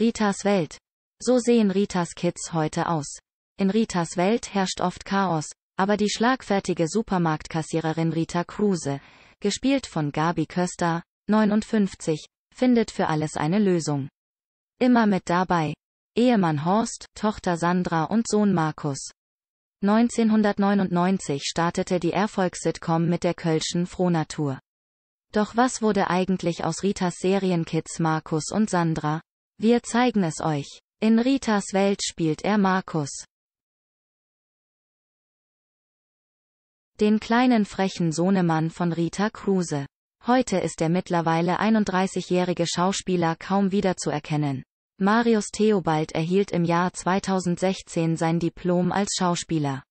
Ritas Welt. So sehen Ritas Kids heute aus. In Ritas Welt herrscht oft Chaos, aber die schlagfertige Supermarktkassiererin Rita Kruse, gespielt von Gabi Köster, 59, findet für alles eine Lösung. Immer mit dabei. Ehemann Horst, Tochter Sandra und Sohn Markus. 1999 startete die Erfolgssitcom mit der Kölschen Frohnatur. Doch was wurde eigentlich aus Ritas Serienkids Markus und Sandra? Wir zeigen es euch. In Ritas Welt spielt er Markus. Den kleinen frechen Sohnemann von Rita Kruse. Heute ist der mittlerweile 31-jährige Schauspieler kaum wiederzuerkennen. Marius Theobald erhielt im Jahr 2016 sein Diplom als Schauspieler.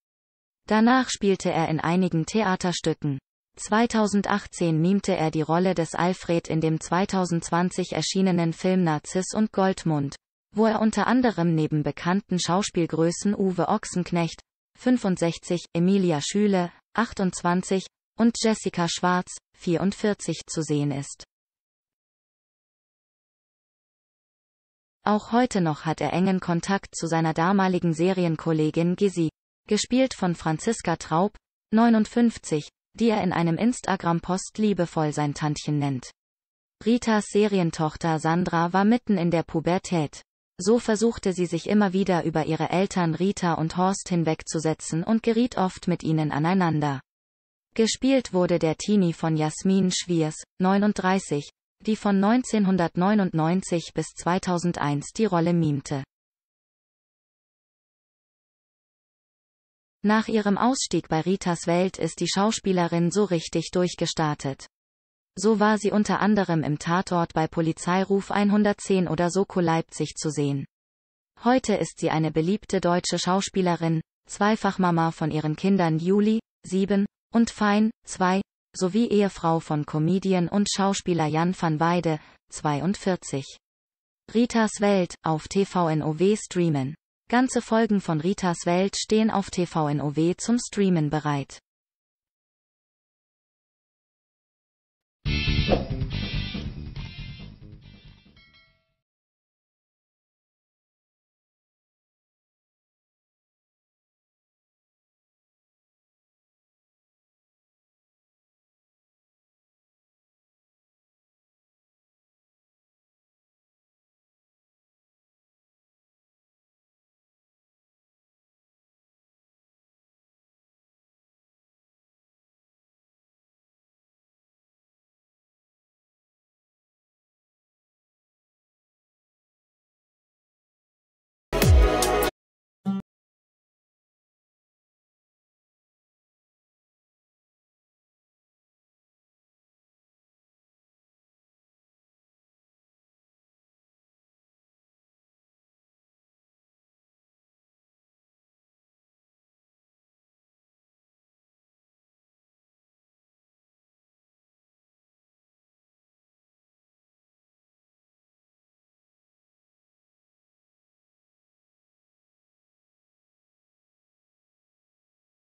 Danach spielte er in einigen Theaterstücken. 2018 mimte er die Rolle des Alfred in dem 2020 erschienenen Film Narziss und Goldmund, wo er unter anderem neben bekannten Schauspielgrößen Uwe Ochsenknecht, 65, Emilia Schüle, 28 und Jessica Schwarz, 44 zu sehen ist. Auch heute noch hat er engen Kontakt zu seiner damaligen Serienkollegin Gizzy, gespielt von Franziska Traub, 59, die er in einem Instagram-Post liebevoll sein Tantchen nennt. Ritas Serientochter Sandra war mitten in der Pubertät. So versuchte sie sich immer wieder über ihre Eltern Rita und Horst hinwegzusetzen und geriet oft mit ihnen aneinander. Gespielt wurde der Teenie von Jasmin Schwiers, 39, die von 1999 bis 2001 die Rolle mimte. Nach ihrem Ausstieg bei Ritas Welt ist die Schauspielerin so richtig durchgestartet. So war sie unter anderem im Tatort bei Polizeiruf 110 oder Soko Leipzig zu sehen. Heute ist sie eine beliebte deutsche Schauspielerin, zweifach Mama von ihren Kindern Juli, 7, und Fein, 2, sowie Ehefrau von Comedian und Schauspieler Jan van Weide, 42. Ritas Welt, auf TVNOW streamen. Ganze Folgen von Ritas Welt stehen auf TVNOW zum Streamen bereit.